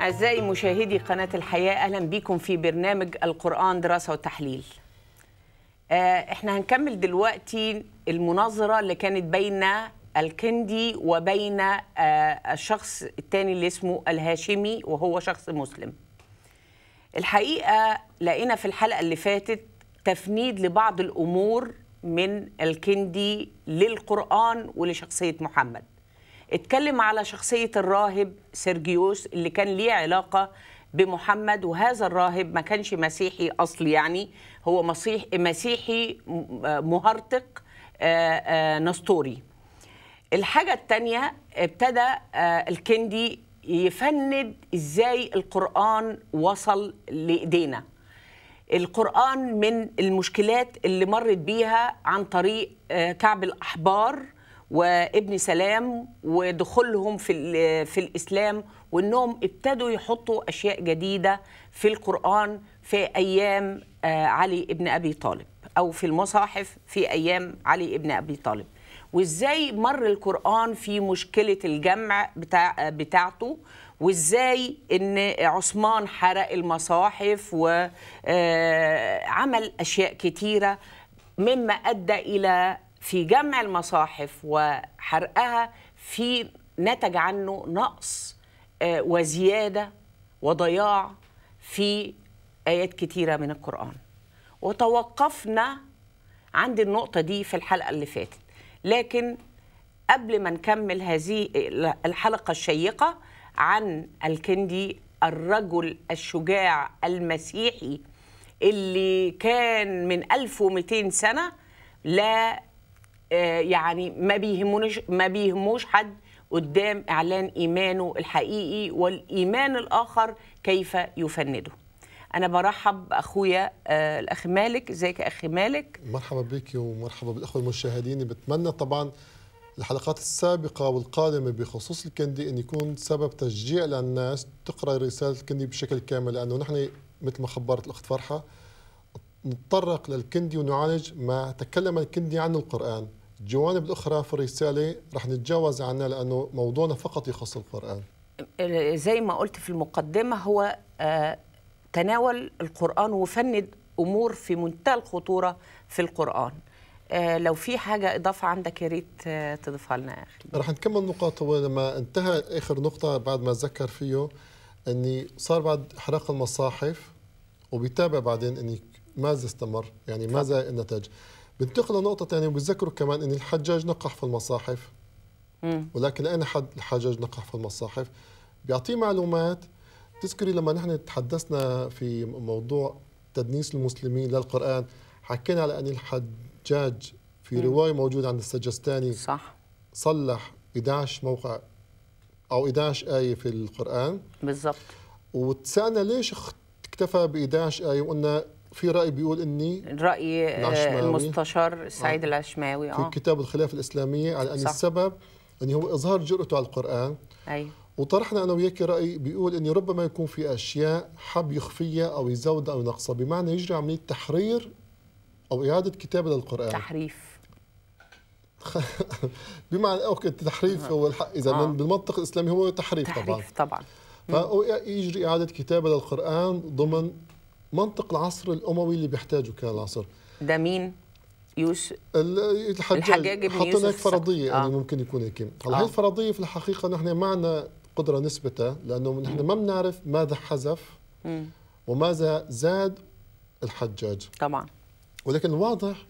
أعزائي مشاهدي قناة الحياة أهلا بكم في برنامج القرآن دراسة وتحليل آه، احنا هنكمل دلوقتي المناظرة اللي كانت بين الكندي وبين آه، الشخص الثاني اللي اسمه الهاشمي وهو شخص مسلم الحقيقة لقينا في الحلقة اللي فاتت تفنيد لبعض الأمور من الكندي للقرآن ولشخصية محمد اتكلم على شخصية الراهب سيرجيوس اللي كان ليه علاقة بمحمد وهذا الراهب ما كانش مسيحي أصل يعني هو مسيحي مهرطق آه، آه، نسطوري الحاجة التانية ابتدى آه، الكندي يفند ازاي القرآن وصل لإيدينا القرآن من المشكلات اللي مرت بيها عن طريق كعب الأحبار وابن سلام ودخولهم في في الاسلام وانهم ابتدوا يحطوا اشياء جديده في القران في ايام آه، علي ابن ابي طالب او في المصاحف في ايام علي ابن ابي طالب وازاي مر القران في مشكله الجمع بتاع بتاعته وازاي ان عثمان حرق المصاحف وعمل آه، اشياء كتيره مما ادى الى في جمع المصاحف وحرقها في نتج عنه نقص آه، وزيادة وضياع في آيات كثيره من القرآن وتوقفنا عند النقطة دي في الحلقة اللي فاتت لكن قبل ما نكمل هذه الحلقة الشيقة عن الكندي الرجل الشجاع المسيحي اللي كان من 1200 سنة لا آه، يعني ما بيهموش ما بيهموش حد قدام اعلان ايمانه الحقيقي والايمان الاخر كيف يفنده انا برحب باخويا آه، الاخ مالك ازيك يا اخي مالك مرحبا بك ومرحبا بالاخوه المشاهدين بتمنى طبعا الحلقات السابقة والقادمة بخصوص الكندي أن يكون سبب تشجيع للناس تقرأ رسالة الكندي بشكل كامل لأنه نحن مثل ما خبرت الأخت فرحة نتطرق للكندي ونعالج ما تكلم الكندي عنه القرآن الجوانب الأخرى في الرسالة رح نتجاوز عنها لأنه موضوعنا فقط يخص القرآن زي ما قلت في المقدمة هو آه، تناول القرآن وفند أمور في منتهى الخطورة في القرآن آه، لو في حاجة إضافة عندك يا ريت آه، تضيفها لنا يا أخي رح نكمل نقاط لما انتهى آخر نقطة بعد ما ذكر فيه أني صار بعد إحراق المصاحف وبيتابع بعدين أني ماذا استمر يعني ماذا النتاج بنتقل لنقطه ثانيه وبتذكروا كمان ان الحجاج نقح في المصاحف مم. ولكن اين حد الحجاج نقح في المصاحف بيعطيه معلومات تذكري لما نحن تحدثنا في موضوع تدنيس المسلمين للقران حكينا على ان الحجاج في مم. روايه موجوده عند السجستاني صح صلح 11 موقع او 11 ايه في القران بالضبط وتسالنا ليش اختفى ب 11 ايه وقلنا في راي بيقول اني راي آه، المستشار سعيد آه. العشماوي اه في كتاب الخلافه الاسلاميه على ان صح. السبب ان هو اظهار جرأته على القران ايوه وطرحنا انا وياك راي بيقول اني ربما يكون في اشياء حب يخفيها او يزودها او ينقصها بمعنى يجري عمليه تحرير او اعاده كتابه للقران تحريف بمعنى اوكي التحريف هو الحق اذا آه. بالمنطق الاسلامي هو تحريف, تحريف طبعا تحريف طبعا, طبعا. يجري اعاده كتابه للقران ضمن منطق العصر الاموي اللي بيحتاجه كان العصر ده مين يوسف الحجاج, الحجاج بن حطينا هيك فرضيه يعني آه. يعني ممكن يكون هيك هلا آه. هي الفرضيه في الحقيقه نحن معنا قدره نثبتها لانه نحن ما بنعرف ماذا حذف وماذا زاد الحجاج طبعا ولكن واضح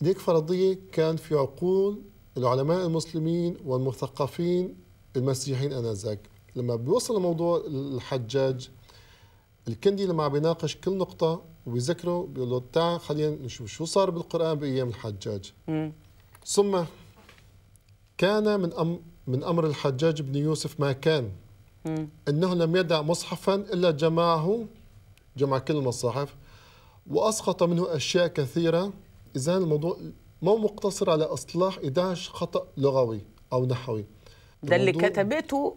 ديك فرضيه كان في عقول العلماء المسلمين والمثقفين المسيحيين انذاك لما بيوصل لموضوع الحجاج الكندي لما بيناقش كل نقطة ويذكره بيقول له تعال خلينا نشوف شو صار بالقرآن بأيام الحجاج ثم كان من أم من أمر الحجاج بن يوسف ما كان أنه لم يدع مصحفا إلا جمعه جمع كل المصاحف وأسقط منه أشياء كثيرة إذا الموضوع مو مقتصر على إصلاح 11 خطأ لغوي أو نحوي ده اللي كتبته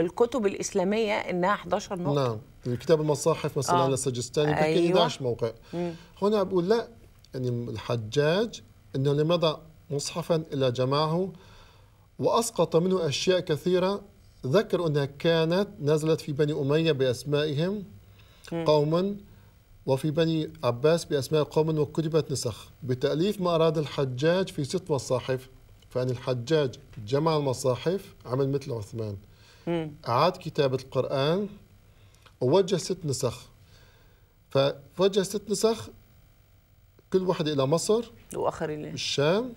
الكتب الاسلاميه انها 11 نقطه نعم كتاب المصاحف مثلا آه. للسجستاني أيوة. أيوة. 11 موقع مم. هنا بقول لا يعني الحجاج انه لمضى مصحفا الا جمعه واسقط منه اشياء كثيره ذكر انها كانت نزلت في بني اميه باسمائهم قوما وفي بني عباس باسماء قوم وكتبت نسخ بتاليف ما اراد الحجاج في ست مصاحف فان الحجاج جمع المصاحف عمل مثل عثمان أعاد كتابة القرآن ووجه ست نسخ فوجه ست نسخ كل واحدة إلى مصر وآخر إلى الشام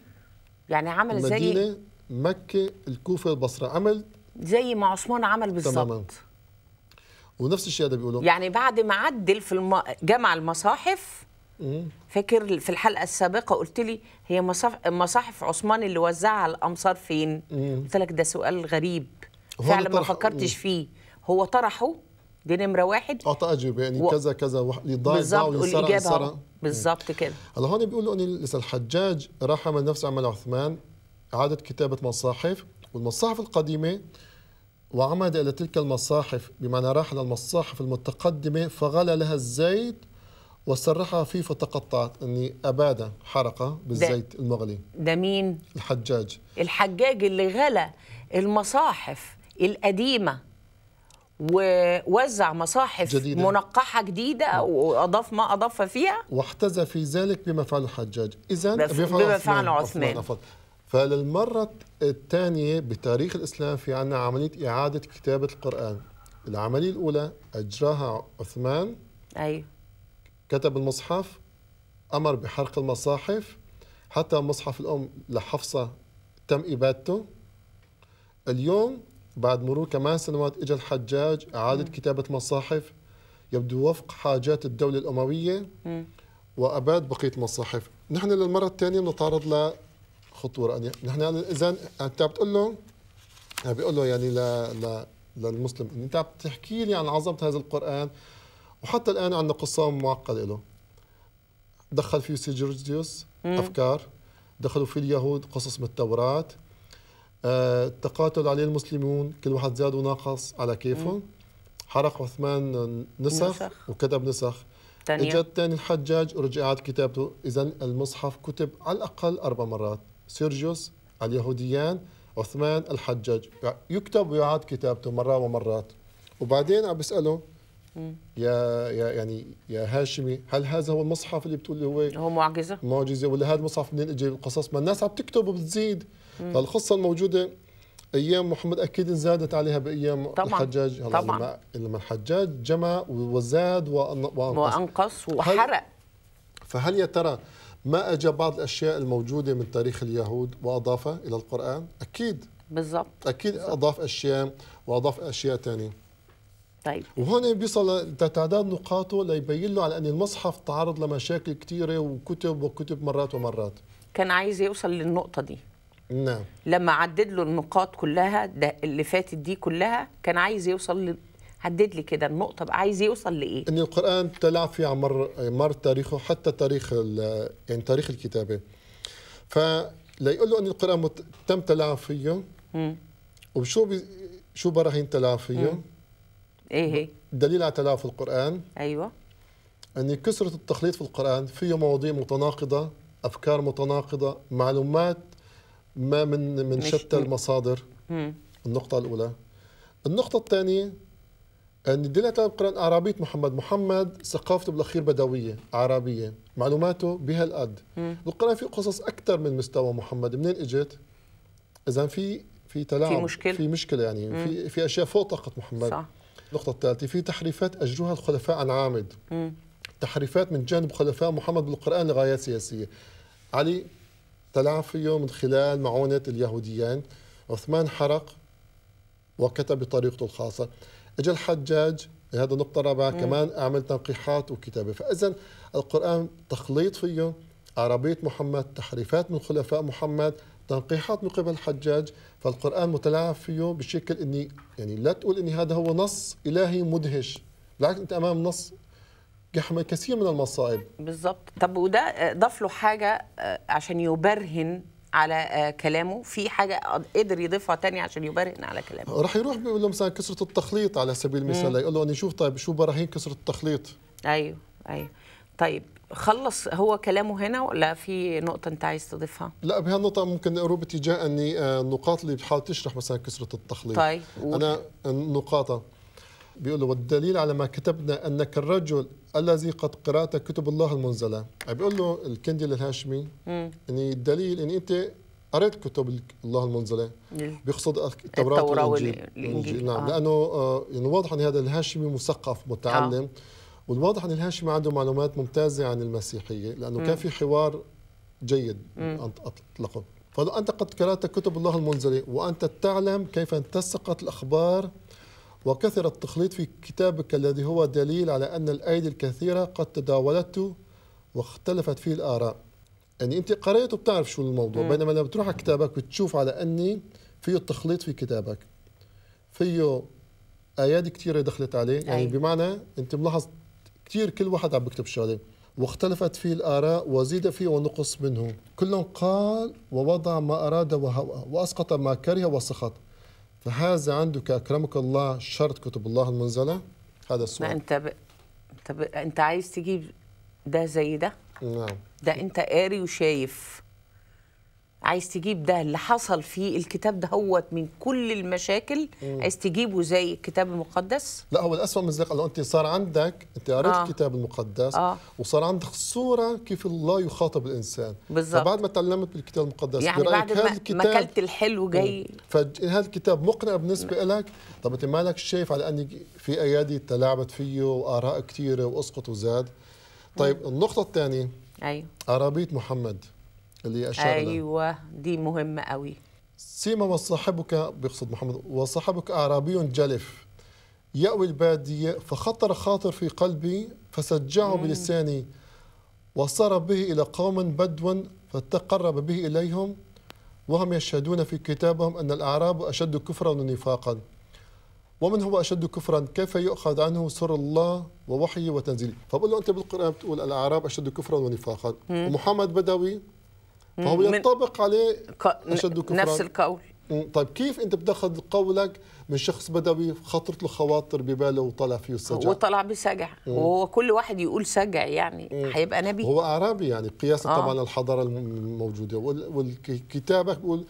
يعني عمل المدينة زي مكة الكوفة البصرة عمل زي ما عثمان عمل بالظبط ونفس الشيء هذا بيقولوا يعني بعد ما عدل في الم... جمع المصاحف فاكر في الحلقه السابقه قلت لي هي مصاحف مصاحف عثمان اللي وزعها الامصار فين؟ قلت لك ده سؤال غريب فعلا ما فكرتش فيه هو طرحه دي نمره واحد اعطى اجوبه يعني و... كذا كذا لضاع بالظبط والاجابه بالظبط كده هلا هون بيقولوا ان الحجاج رحم نفس عمل عثمان اعاده كتابه مصاحف والمصاحف القديمه وعمد إلى تلك المصاحف بمعنى راح للمصاحف المتقدمة فغلى لها الزيت وسرحها فيه فتقطعت اني اباده حرقه بالزيت ده المغلي ده مين الحجاج الحجاج اللي غلى المصاحف القديمه ووزع مصاحف جديدة. منقحة جديدة وأضاف ما أضاف فيها واحتذى في ذلك بما فعل الحجاج إذا بما فعل عثمان, عثمان. فللمرة الثانية بتاريخ الإسلام في عنا عملية إعادة كتابة القرآن العملية الأولى أجراها عثمان أي كتب المصحف أمر بحرق المصاحف حتى مصحف الأم لحفصة تم إبادته اليوم بعد مرور كمان سنوات اجى الحجاج اعاده كتابه مصاحف يبدو وفق حاجات الدوله الامويه واباد بقيه المصاحف نحن للمره الثانيه بنتعرض لخطوره يعني نحن اذا انت بتقول له بيقول له يعني ل... ل... للمسلم انت عم تحكي لي عن عظمه هذا القران وحتى الان عندنا قصه معقده له دخل فيه سيجورجيوس افكار دخلوا فيه اليهود قصص من التوراه آه، التقاتل عليه المسلمون كل واحد زاد وناقص على كيفه حرق عثمان نسخ, نسخ. وكتب نسخ اجى الثاني الحجاج ورجعت كتابته اذا المصحف كتب على الاقل اربع مرات سيرجيوس اليهوديان عثمان الحجاج يكتب ويعاد كتابته مرة ومرات وبعدين عم بيساله يا يا يعني يا هاشمي هل هذا هو المصحف اللي بتقول هو هو معجزه معجزه ولا هذا المصحف منين اجى القصص ما الناس عم تكتب وبتزيد فالقصه الموجوده ايام محمد اكيد زادت عليها بايام طبعا الحجاج هلا طبعا لما, لما الحجاج جمع وزاد وانقص وانقص وحرق فهل يا ترى ما اجى بعض الاشياء الموجوده من تاريخ اليهود واضافها الى القران؟ اكيد بالضبط اكيد بالزبط. اضاف اشياء واضاف اشياء ثانيه طيب وهون بيصل لتعداد نقاطه ليبين له على ان المصحف تعرض لمشاكل كثيره وكتب وكتب مرات ومرات كان عايز يوصل للنقطه دي نعم لما عدد له النقاط كلها ده اللي فاتت دي كلها كان عايز يوصل ل... حدد لي كده النقطه بقى عايز يوصل لايه ان القران تلعب فيه عمر مر تاريخه حتى تاريخ يعني تاريخ الكتابه فليقول له ان القران مت... تم تلاعب فيه وبشو بي... شو براهين تلاعب فيه ايه هي؟ دليل على تلافي القرآن ايوه أن كثرة التخليط في القرآن فيه مواضيع متناقضة أفكار متناقضة معلومات ما من من شتى المصادر مم. النقطة الأولى النقطة الثانية أن على القرآن عربية محمد محمد ثقافته بالأخير بدوية عربية معلوماته بهالقد القرآن فيه قصص أكثر من مستوى محمد منين إجت؟ إذا في في تلاعب في مشكلة في مشكلة يعني في في أشياء فوق طاقة محمد صح النقطة الثالثة في تحريفات أجروها الخلفاء عن عامد تحريفات من جانب خلفاء محمد بالقرآن لغايات سياسية علي تلعب فيه من خلال معونة اليهوديين عثمان حرق وكتب بطريقته الخاصة أجا الحجاج هذا النقطة الرابعة كمان أعمل تنقيحات وكتابة فإذا القرآن تخليط فيه عربية محمد تحريفات من خلفاء محمد تنقيحات من قبل الحجاج فالقرآن متلاعب فيه بشكل أني يعني لا تقول أني هذا هو نص إلهي مدهش بالعكس أنت أمام نص يحمل كثير من المصائب بالظبط طب وده ضاف له حاجة آه، عشان يبرهن على آه، كلامه في حاجة قدر يضيفها تاني عشان يبرهن على كلامه راح يروح بيقول له مثلا كسرة التخليط على سبيل المثال يقول له اني شوف طيب شو براهين كسرة التخليط أيوه أيوه طيب خلص هو كلامه هنا ولا في نقطة أنت عايز تضيفها؟ لا بهالنقطة ممكن باتجاه تجاهني آه، النقاط اللي بحاول تشرح مثلا كسرة التخليط طيب أنا النقاطة آه، بيقول والدليل على ما كتبنا أنك الرجل الذي قد قرأت كتب الله المنزلة بيقول له الكندي الهاشمي أني الدليل أن أنت قرأت كتب الله المنزلة بيقصد التوراة والإنجيل, والإنجيل. نعم آه. لأنه آه، يعني واضح أن هذا الهاشمي مثقف متعلم آه. والواضح ان الهاشمي عنده معلومات ممتازه عن المسيحيه لانه م. كان في حوار جيد اطلقه فانت قد قرات كتب الله المنزله وانت تعلم كيف انتسقت الاخبار وكثر التخليط في كتابك الذي هو دليل على ان الايدي الكثيره قد تداولته واختلفت فيه الاراء يعني انت قريت وبتعرف شو الموضوع م. بينما لما بتروح على كتابك بتشوف على اني فيه التخليط في كتابك فيه ايات كثيره دخلت عليه يعني أي. أيوة. بمعنى انت ملاحظ كثير كل واحد عم بكتب شغله واختلفت فيه الآراء وزيد فيه ونقص منه كل قال ووضع ما أراد وهوى وأسقط ما كره وسخط فهذا عندك أكرمك الله شرط كتب الله المنزلة هذا السؤال ما أنت ب... أنت, ب... أنت عايز تجيب ده زي ده نعم ده أنت قاري وشايف عايز تجيب ده اللي حصل في الكتاب دهوت من كل المشاكل مم. عايز تجيبه زي الكتاب المقدس لا هو الأسوأ من ذلك لو انت صار عندك انت قريت آه. الكتاب المقدس آه. وصار عندك صوره كيف الله يخاطب الانسان بالظبط فبعد ما تعلمت بالكتاب المقدس يعني بعد ما, الكتاب الحلو جاي فهذا الكتاب مقنع بالنسبه لك طب انت مالك شايف على اني في ايادي تلاعبت فيه واراء كثيره واسقط وزاد طيب مم. النقطه الثانيه ايوه عربيه محمد اللي أشار أيوة دي مهمة قوي سيما وصاحبك بيقصد محمد وصاحبك أعرابي جلف يأوي البادية فخطر خاطر في قلبي فسجعه بلساني وصار به إلى قوم بدوا فتقرب به إليهم وهم يشهدون في كتابهم أن الأعراب أشد كفرا ونفاقا ومن هو أشد كفرا كيف يؤخذ عنه سر الله ووحيه وتنزيله فبقول له أنت بالقرآن بتقول الأعراب أشد كفرا ونفاقا ومحمد بدوي فهو ينطبق عليه اشد كفران نفس القول طيب كيف انت بتاخذ قولك من شخص بدوي خطرت له خواطر بباله وطلع فيه السجع وطلع بسجع وهو كل واحد يقول سجع يعني هيبقى نبي هو اعرابي يعني قياسا آه. طبعا الحضاره الموجوده وكتابك بيقول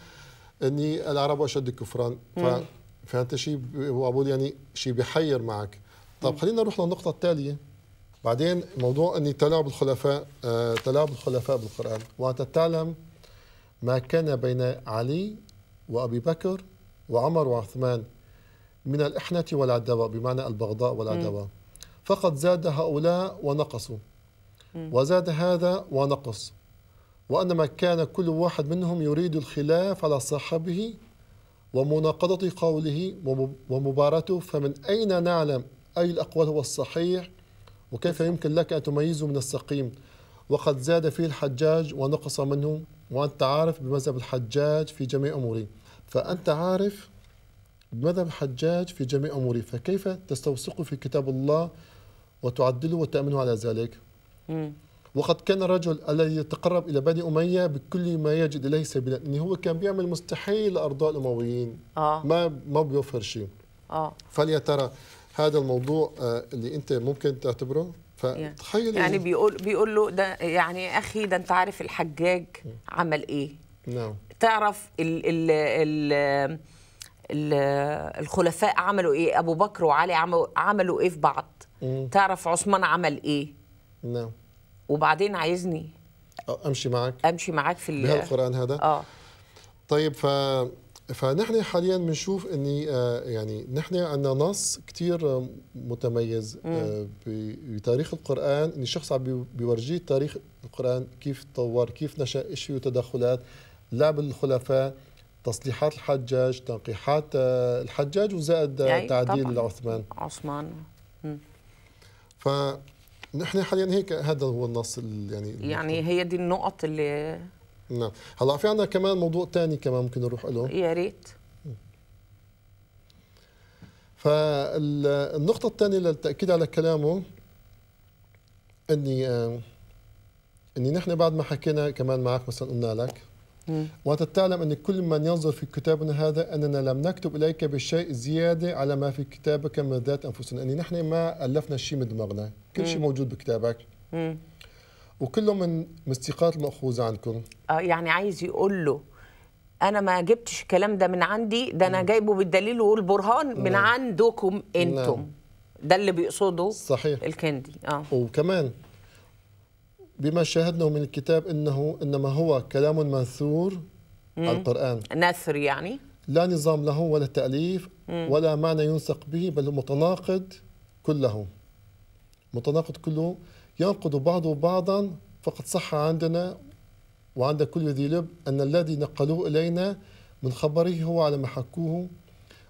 اني العرب اشد كفرا فانت شيء هو يعني شيء بيحير معك طب خلينا نروح للنقطه التاليه بعدين موضوع اني تلاعب الخلفاء آه، تلاعب الخلفاء بالقرآن وأنت تعلم ما كان بين علي وأبي بكر وعمر وعثمان من الإحنة والعداوة بمعنى البغضاء والعداوة فقد زاد هؤلاء ونقصوا وزاد هذا ونقص وأنما كان كل واحد منهم يريد الخلاف على صاحبه ومناقضة قوله ومباراته فمن أين نعلم أي الأقوال هو الصحيح وكيف يمكن لك أن تميزه من السقيم وقد زاد فيه الحجاج ونقص منه وأنت عارف بمذهب الحجاج في جميع أموره فأنت عارف بمذهب الحجاج في جميع أموره فكيف تستوثقه في كتاب الله وتعدله وتأمنه على ذلك م. وقد كان الرجل الذي يتقرب إلى بني أمية بكل ما يجد إليه سبيلا إن هو كان بيعمل مستحيل لأرضاء الأمويين آه. ما ما بيوفر شيء آه. فليا ترى هذا الموضوع آه، اللي انت ممكن تعتبره فتخيل يعني بيقول بيقول له ده يعني اخي ده انت عارف الحجاج mm. عمل ايه نعم تعرف ال ال ال الخلفاء عملوا ايه ابو بكر وعلي عملوا, عملوا ايه في بعض مم. Mm. تعرف عثمان عمل ايه نعم وبعدين عايزني امشي معاك امشي معاك في القران هذا اه طيب ف فنحن حاليا بنشوف اني آه، يعني نحن عندنا نص كثير متميز آه، بتاريخ القران ان الشخص عم بيورجيه تاريخ القران كيف تطور كيف نشا شيء وتدخلات لعب الخلفاء تصليحات الحجاج تنقيحات آه، الحجاج وزائد يعني تعديل طبعاً. عثمان عثمان فنحن حاليا هيك هذا هو النص يعني يعني هي دي النقط اللي نعم هلا في عندنا كمان موضوع ثاني كمان ممكن نروح له يا ريت فالنقطة الثانية للتأكيد على كلامه اني اني نحن بعد ما حكينا كمان معك مثلا قلنا لك وانت تعلم أن كل من ينظر في كتابنا هذا أننا لم نكتب إليك بشيء زيادة على ما في كتابك من ذات أنفسنا اني نحن ما ألفنا شيء من دماغنا كل شيء موجود بكتابك وكله من مستيقات مأخوذة عندكم آه يعني عايز يقول له انا ما جبتش الكلام ده من عندي ده انا جايبه بالدليل والبرهان نعم. من عندكم انتم نعم. ده اللي بيقصده صحيح الكندي اه وكمان بما شاهدناه من الكتاب انه انما هو كلام منثور على القران نثر يعني لا نظام له ولا تاليف مم. ولا معنى ينسق به بل متناقض كله متناقض كله ينقض بعضه بعضا فقد صح عندنا وعند كل ذي لب أن الذي نقلوه إلينا من خبره هو على ما حكوه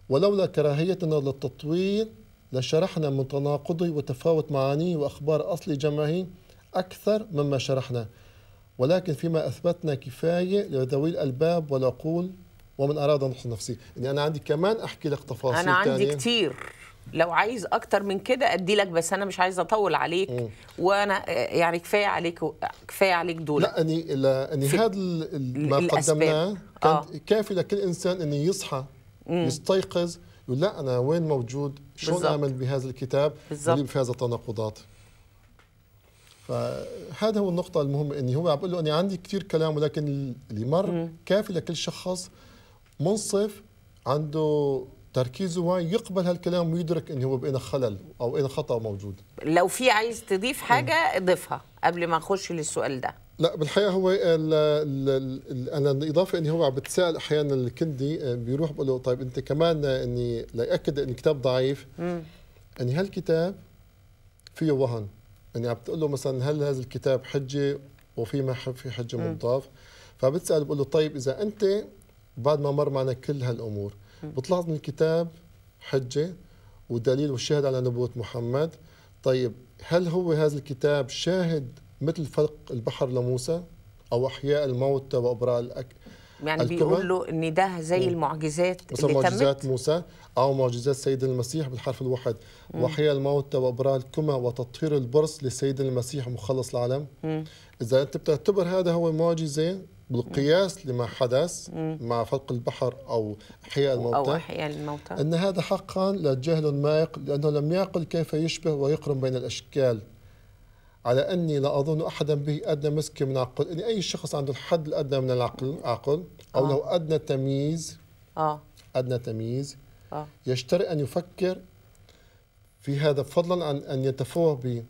ولولا كراهيتنا للتطويل لشرحنا من تناقضه وتفاوت معانيه وأخبار أصل جمعه أكثر مما شرحنا ولكن فيما أثبتنا كفاية لذوي الألباب والعقول ومن أراد نصح نفسه يعني أنا عندي كمان أحكي لك تفاصيل أنا عندي كثير كتير لو عايز اكتر من كده ادي لك بس انا مش عايز اطول عليك مم. وانا آه، يعني كفايه عليك كفايه عليك دول لا اني هذا ما قدمناه آه. كان آه. كافي لكل انسان انه يصحى مم. يستيقظ يقول لا انا وين موجود شلون اعمل بهذا الكتاب اللي في هذا التناقضات فهذا هو النقطة المهمة اني هو عم بقول له اني عندي كثير كلام ولكن اللي مر كافي لكل شخص منصف عنده تركيزه معي يقبل هالكلام ويدرك انه هو بين خلل او بين خطا موجود لو في عايز تضيف حاجه إيه. اضيفها قبل ما نخش للسؤال ده لا بالحقيقه هو الـ الـ الـ انا الاضافه اني هو عم بتسال احيانا الكندي آه، بيروح بقول له طيب انت كمان آه، اني لياكد ان الكتاب ضعيف اني يعني هالكتاب فيه وهن اني يعني عم تقول له مثلا هل هذا الكتاب حجه وفي ما في حجه مضاف فبتسال بقول له طيب اذا انت بعد ما مر معنا كل هالامور بتلاحظ من الكتاب حجه ودليل وشاهد على نبوه محمد طيب هل هو هذا الكتاب شاهد مثل فرق البحر لموسى او احياء الموتى وابراء الأك... يعني بيقول له ان ده زي المعجزات اللي معجزات تمت. موسى او معجزات سيد المسيح بالحرف الواحد واحياء الموتى وابراء الكمى وتطهير البرص لسيد المسيح مخلص العالم مم. اذا انت بتعتبر هذا هو معجزه بالقياس لما حدث مع فلق البحر أو إحياء الموتى أو إحياء الموتى أن هذا حقا لجهل مائق لأنه لم يعقل كيف يشبه ويقرن بين الأشكال على أني لا أظن أحدا به أدنى مسك من عقل إن يعني أي شخص عنده الحد الأدنى من العقل عقل أو آه. لو أدنى تمييز آه. أدنى تمييز آه. يشتري أن يفكر في هذا فضلا عن أن يتفوه به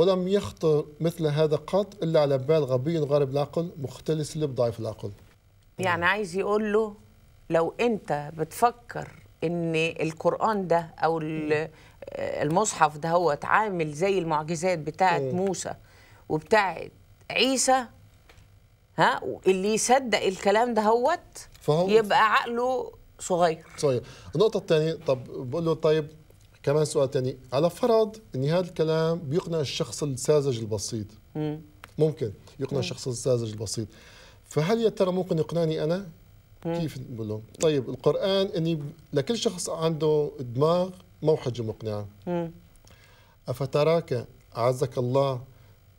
ولم يخطر مثل هذا قط إلا على بال غبي غارب العقل مختلس اللي ضعيف العقل يعني عايز يقول له لو أنت بتفكر إن القرآن ده أو المصحف ده هو عامل زي المعجزات بتاعة موسى وبتاعة عيسى ها اللي يصدق الكلام ده هوت يبقى عقله صغير صغير النقطة الثانية طب بقول له طيب كمان سؤال ثاني على فرض ان هذا الكلام بيقنع الشخص الساذج البسيط مم. ممكن يقنع مم. الشخص الساذج البسيط فهل يا ترى ممكن يقنعني انا مم. كيف نقول له طيب القران اني لكل شخص عنده دماغ موحجه مقنعه افتراك اعزك الله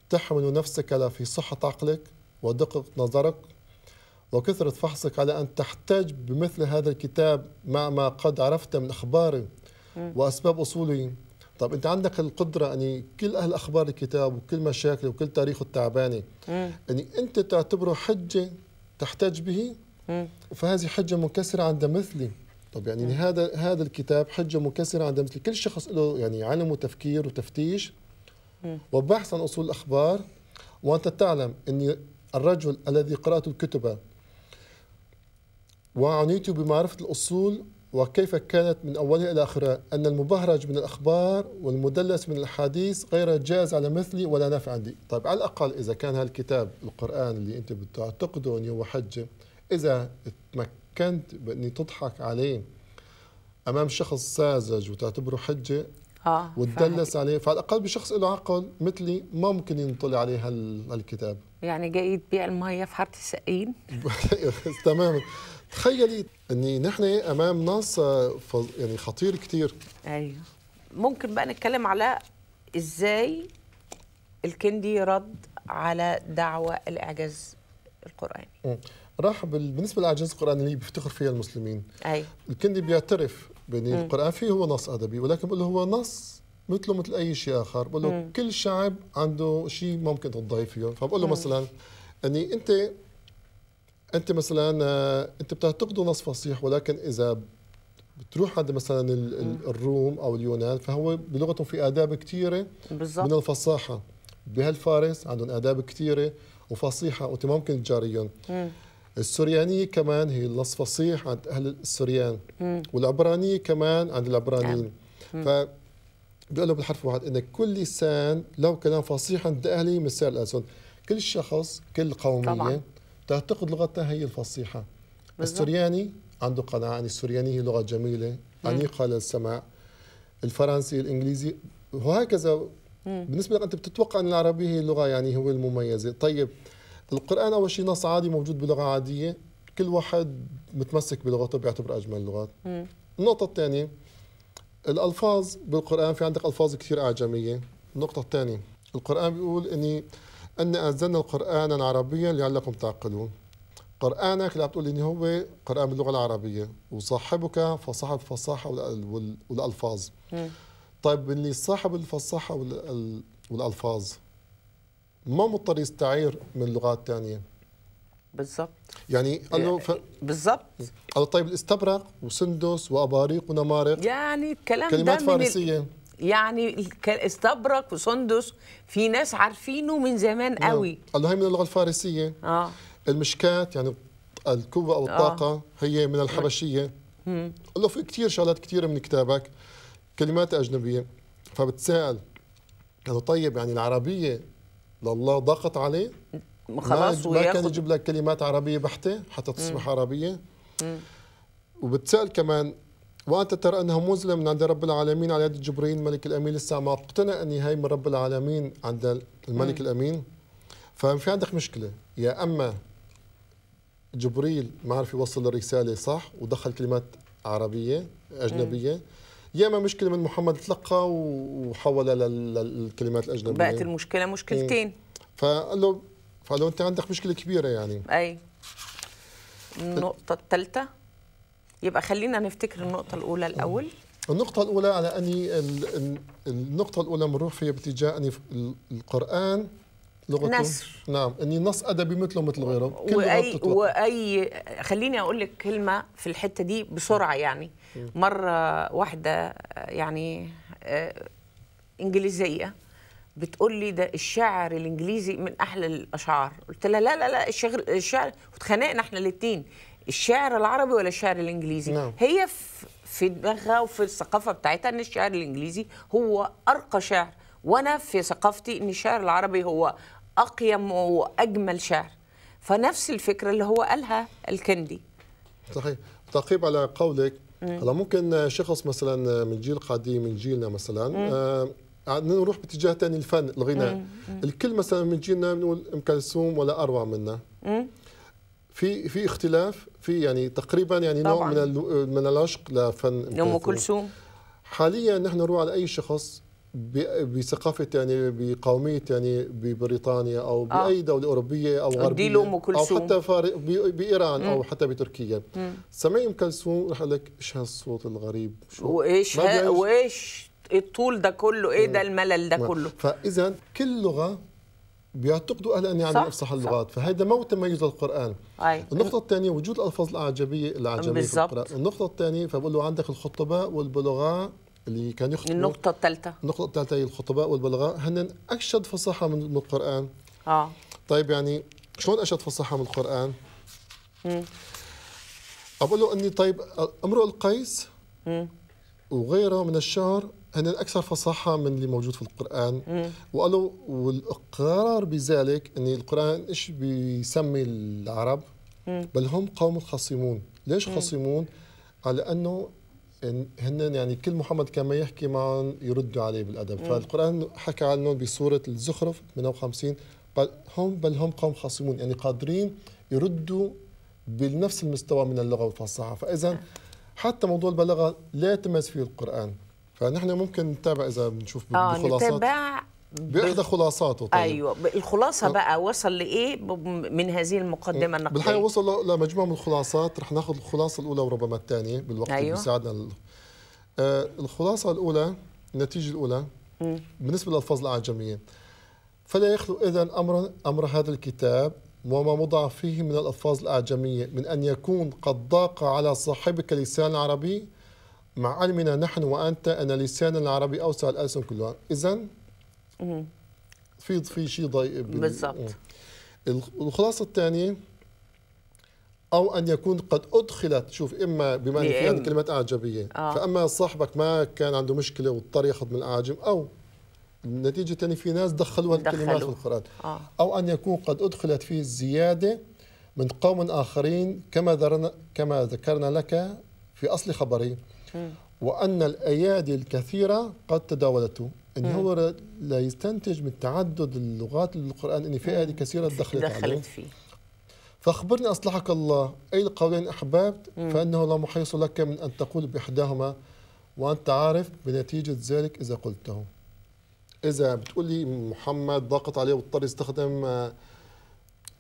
تحمل نفسك في صحه عقلك ودقه نظرك وكثرة فحصك على أن تحتاج بمثل هذا الكتاب مع ما قد عرفت من أخباره واسباب اصوله طب انت عندك القدره أن يعني كل اهل اخبار الكتاب وكل مشاكله وكل تاريخه التعبانه يعني انت تعتبره حجه تحتج به فهذه حجه منكسره عند مثلي طب يعني مم. هذا هذا الكتاب حجه منكسره عند مثلي كل شخص له يعني علم وتفكير وتفتيش وبحث عن اصول الاخبار وانت تعلم ان الرجل الذي قرات الكتب وعنيته بمعرفه الاصول وكيف كانت من أولها إلى آخرها أن المبهرج من الأخبار والمدلس من الأحاديث غير جاز على مثلي ولا نفع عندي طيب على الأقل إذا كان هالكتاب القرآن اللي أنت بتعتقده أنه هو حجة إذا تمكنت بأني تضحك عليه أمام شخص ساذج وتعتبره حجة آه وتدلس عليه فعلى الأقل بشخص له عقل مثلي ما ممكن ينطلع عليه هالكتاب يعني جاي تبيع المية في حارة السقين تماما تخيلي ان نحن امام نص آه، يعني خطير كتير ايوه ممكن بقى نتكلم على ازاي الكندي رد على دعوة الاعجاز القراني م. راح بالنسبه للاعجاز القراني اللي بيفتخر فيها المسلمين ايوه الكندي بيعترف بان القران فيه هو نص ادبي ولكن بقول له هو نص مثله مثل اي شيء اخر بقول له كل شعب عنده شيء ممكن تضيفه فيه فبقول له مثلا اني انت انت مثلا آه، انت بتعتقده نص فصيح ولكن اذا بتروح عند مثلا الروم او اليونان فهو بلغتهم في اداب كثيره من الفصاحه بهالفارس عندهم اداب كثيره وفصيحه وانت ممكن تجاريهم السوريانية كمان هي النص فصيح عند أهل السوريان والعبرانية كمان عند العبرانيين ف بيقولوا بالحرف واحد ان كل لسان له كلام فصيح عند اهله مثال الاسود كل شخص كل قوميه طبعا. تعتقد لغتها هي الفصيحة بالزبط. السورياني عنده قناعة يعني أن هي لغة جميلة أنيقة للسماع الفرنسي الإنجليزي وهكذا مم. بالنسبة لك أنت بتتوقع أن العربية هي اللغة يعني هو المميزة طيب القرآن أول شيء نص عادي موجود بلغة عادية كل واحد متمسك بلغته بيعتبر أجمل لغات مم. النقطة الثانية الألفاظ بالقرآن في عندك ألفاظ كثير أعجمية النقطة الثانية القرآن بيقول أني أن أنزلنا القرآن عربيا لعلكم تعقلون قرآنك اللي عم تقول إن هو قرآن باللغة العربية وصاحبك فصاحب الفصاحة والألفاظ طيب اللي صاحب الفصاحة والألفاظ ما مضطر يستعير من لغات تانية بالضبط يعني قال له يعني ف... بالضبط قال طيب الاستبرق وسندس واباريق ونمارق يعني الكلام كلمات ده من فارسيه يعني استبرق في سندس في ناس عارفينه من زمان نعم. قوي قالوا هي من اللغه الفارسيه اه المشكات يعني القوه او الطاقه آه. هي من الحبشيه امم. له في كثير شغلات كثيره من كتابك كلمات اجنبيه فبتسال قال طيب يعني العربيه لله ضاقت عليه خلاص ما, ما كان يجيب لك كلمات عربيه بحته حتى تصبح مم. عربيه مم. وبتسال كمان وأنت ترى أنه مزلم من عند رب العالمين على يد جبريل ملك الأمين لسه ما اقتنع أني هاي من رب العالمين عند الملك مم. الأمين ففي عندك مشكلة يا أما جبريل ما عرف يوصل الرسالة صح ودخل كلمات عربية أجنبية يا اما مشكله من محمد تلقى وحولها للكلمات الاجنبيه بقت المشكله مشكلتين فقال له فقال له انت عندك مشكله كبيره يعني اي النقطه الثالثه يبقى خلينا نفتكر النقطه الاولى الاول النقطة الأولى على أني النقطة الأولى بنروح فيها باتجاه أني القرآن لغته نصر نعم أني نص أدبي مثله مثل غيره وأي وأي خليني أقول لك كلمة في الحتة دي بسرعة يعني مرة واحدة يعني آه، إنجليزية بتقول لي ده الشعر الانجليزي من احلى الاشعار قلت لها لا لا لا الشعر الشعر واتخانقنا احنا الاثنين الشعر العربي ولا الشعر الانجليزي نعم. هي في دماغها وفي الثقافه بتاعتها ان الشعر الانجليزي هو ارقى شعر وانا في ثقافتي ان الشعر العربي هو اقيم واجمل شعر فنفس الفكره اللي هو قالها الكندي صحيح تعقيب على قولك هلا ممكن شخص مثلا من جيل قديم من جيلنا مثلا آه نروح باتجاه ثاني الفن الغناء الكل مثلا من جيلنا بنقول ام كلثوم ولا اروع منا في في اختلاف في يعني تقريبا يعني طبعاً. نوع من من العشق لفن ام كلثوم حاليا نحن نروح على اي شخص بثقافه يعني بقوميه يعني ببريطانيا او آه. باي دوله اوروبيه او غربيه ام او حتى بايران او حتى بتركيا سمعي ام كلثوم رح لك ايش هالصوت الغريب شو وايش وايش الطول ده كله ايه ده الملل ده كله فاذا كل لغه بيعتقدوا اهل ان يعني صح افصح اللغات فهذا مو تميز القران أي. النقطه الثانيه وجود الالفاظ الاعجميه الاعجميه في القران النقطه الثانيه فبقول له عندك الخطباء والبلغاء اللي كان يخطب النقطه الثالثه النقطه الثالثه هي الخطباء والبلغاء هن اشد فصاحه من القران اه طيب يعني شلون اشد فصاحه من القران امم اقول له اني طيب امرؤ القيس مم. وغيره من الشعر هن الاكثر فصاحه من اللي موجود في القران وقالوا والاقرار بذلك ان القران ايش بيسمي العرب مم. بل هم قوم خصمون ليش خصمون على انه هن يعني كل محمد كان ما يحكي معهم يردوا عليه بالادب مم. فالقران حكى عنهم بسوره الزخرف 58 بل هم بل هم قوم خصمون يعني قادرين يردوا بنفس المستوى من اللغه والفصاحه فاذا آه. حتى موضوع البلاغه لا يتميز فيه القران فنحن ممكن نتابع اذا بنشوف آه نتابع باحدى خلاصاته طيب. ايوه الخلاصه آه. بقى وصل لايه من هذه المقدمه آه. النقديه بالحقيقه وصل لمجموعه من الخلاصات رح ناخذ الخلاصه الاولى وربما الثانيه بالوقت أيوة. اللي بيساعدنا ال... آه الخلاصه الاولى النتيجه الاولى م. بالنسبه للالفاظ الاعجميه فلا يخلو اذا امر امر هذا الكتاب وما مضى فيه من الالفاظ الاعجميه من ان يكون قد ضاق على صاحبك لسان عربي مع علمنا نحن وانت ان لسان العربي اوسع الالسن كلها اذا في في شيء ضيق بالضبط الخلاصه الثانيه او ان يكون قد ادخلت شوف اما بما ان كلمات اعجبيه آه. فاما صاحبك ما كان عنده مشكله واضطر ياخذ من الاعاجم او النتيجه الثانيه في ناس دخلوا الكلمات في القران آه. او ان يكون قد ادخلت فيه الزياده من قوم اخرين كما ذكرنا كما ذكرنا لك في اصل خبري وأن الأيادي الكثيرة قد تداولته ان هو لا يستنتج من تعدد اللغات للقران ان في ايادي كثيره دخلت, دخلت عليه فيه فاخبرني اصلحك الله اي القولين احببت فانه لا محيص لك من ان تقول باحداهما وانت عارف بنتيجه ذلك اذا قلته اذا بتقولي محمد ضاقت عليه واضطر يستخدم آه،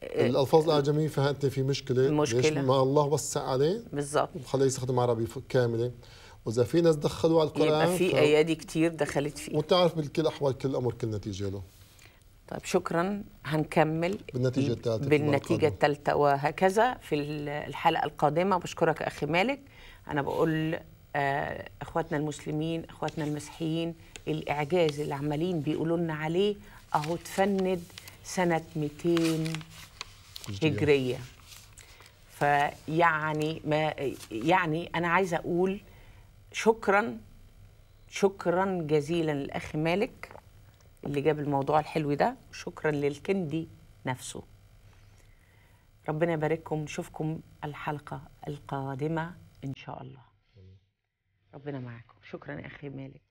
آه، الالفاظ آه، الاعجميه فانت في مشكله مشكله ما الله وسع عليه بالظبط وخليه يستخدم عربي كامله واذا في ناس دخلوا على القران يبقى في ايادي كتير دخلت فيه وتعرف بالكل احوال كل امر كل نتيجه له طيب شكرا هنكمل بالنتيجه الثالثه بالنتيجه الثالثه وهكذا في الحلقه القادمه بشكرك اخي مالك انا بقول آه، اخواتنا المسلمين اخواتنا المسيحيين الاعجاز اللي عمالين بيقولوا لنا عليه اهو تفند سنه 200 هجريه فيعني ما يعني انا عايزه اقول شكرا شكرا جزيلا للاخ مالك اللي جاب الموضوع الحلو ده شكرا للكندي نفسه ربنا يبارككم نشوفكم الحلقه القادمه ان شاء الله ربنا معاكم شكرا يا اخي مالك